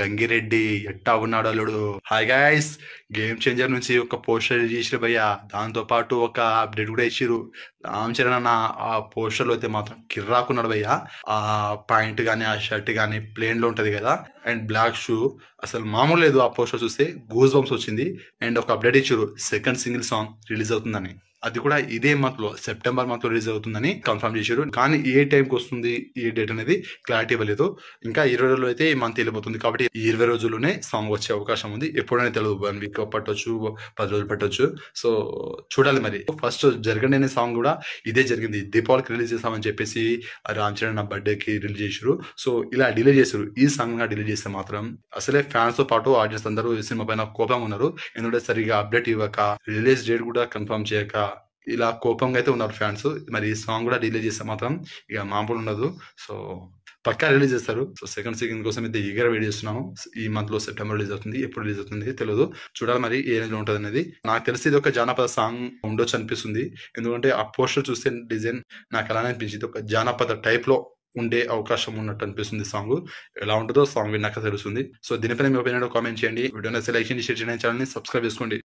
గంగిరెడ్డి ఎట్టా ఉన్నాడు అల్లుడు హాయ్ గాయస్ గేమ్ చేంజర్ నుంచి ఒక పోస్టర్ చేసిన భయ్య దాంతో పాటు ఒక అప్డేట్ కూడా ఇచ్చిరు రామ్ చరణ్ అన్న ఆ పోస్టర్ లో అయితే మాత్రం కిర్రాకున్నాడు భయ్య ఆ పాయింట్ గానీ ఆ షర్ట్ గానీ ప్లేన్ లో ఉంటది కదా అండ్ బ్లాక్ షూ అసలు మామూలు లేదు ఆ పోస్టర్ చూస్తే గూస్ బంప్స్ వచ్చింది అండ్ ఒక అప్డేట్ ఇచ్చారు సెకండ్ సింగిల్ సాంగ్ రిలీజ్ అవుతుందని అది కూడా ఇదే మంత్ లో సెప్టెంబర్ మంత్ లో రిలీజ్ అవుతుందని కన్ఫర్మ్ చేశారు కానీ ఏ టైంకి వస్తుంది ఏ డేట్ అనేది క్లారిటీ ఇవ్వలేదు ఇంకా ఇరవై రోజులు అయితే ఈ మంత్ వెళ్ళిపోతుంది కాబట్టి ఇరవై రోజుల్లోనే సాంగ్ వచ్చే అవకాశం ఉంది ఎప్పుడైనా తెలియదు వన్ వీక్ పట్టొచ్చు పది రోజులు పట్టొచ్చు సో చూడాలి మరి ఫస్ట్ జరగండి సాంగ్ కూడా ఇదే జరిగింది దీపావళికి రిలీజ్ చేస్తామని చెప్పేసి రామ్ చరణ్ నా బర్త్డేకి రిలీజ్ చేశారు సో ఇలా డిలే చేశారు ఈ సాంగ్ నా డిలే చేస్తే మాత్రం అసలే ఫ్యాన్స్ తో పాటు ఆడియన్స్ అందరూ ఈ సినిమా పైన కోపంగా ఉన్నారు ఎందుకంటే సరిగా అప్డేట్ ఇవ్వక రిలీజ్ డేట్ కూడా కన్ఫర్మ్ చేయక ఇలా కోపంగా అయితే ఉన్నారు ఫ్యాన్స్ మరి ఈ సాంగ్ కూడా రిలీజ్ చేస్తే మాత్రం ఇక మామూలు ఉండదు సో పక్కా రిలీజ్ చేస్తారు సో సెకండ్ సీజన్ కోసం అయితే ఈగర్ వెయిట్ చేస్తున్నాము ఈ మంత్ లో సెప్టెంబర్ రిలీజ్ అవుతుంది ఎప్పుడు రిలీజ్ అవుతుంది తెలియదు చూడాలి మరి ఏ రేంజ్ లో ఉంటుంది అనేది నాకు తెలిసి ఇది ఒక జానపద సాంగ్ ఉండొచ్చు అనిపిస్తుంది ఎందుకంటే ఆ పోస్టర్ చూస్తే డిజైన్ నాకు అలానే అనిపించింది ఒక జానపద టైప్ లో ఉండే అవకాశం ఉన్నట్టు అనిపిస్తుంది సాంగ్ ఎలా ఉంటుందో సాంగ్ విన్నాక తెలుస్తుంది సో దీనిపైన మీ ఒపీనియన్ కామెంట్ చేయండి లైక్ చేయండి షేర్ చేయండి ఛానల్ని సబ్స్క్రైబ్ చేసుకోండి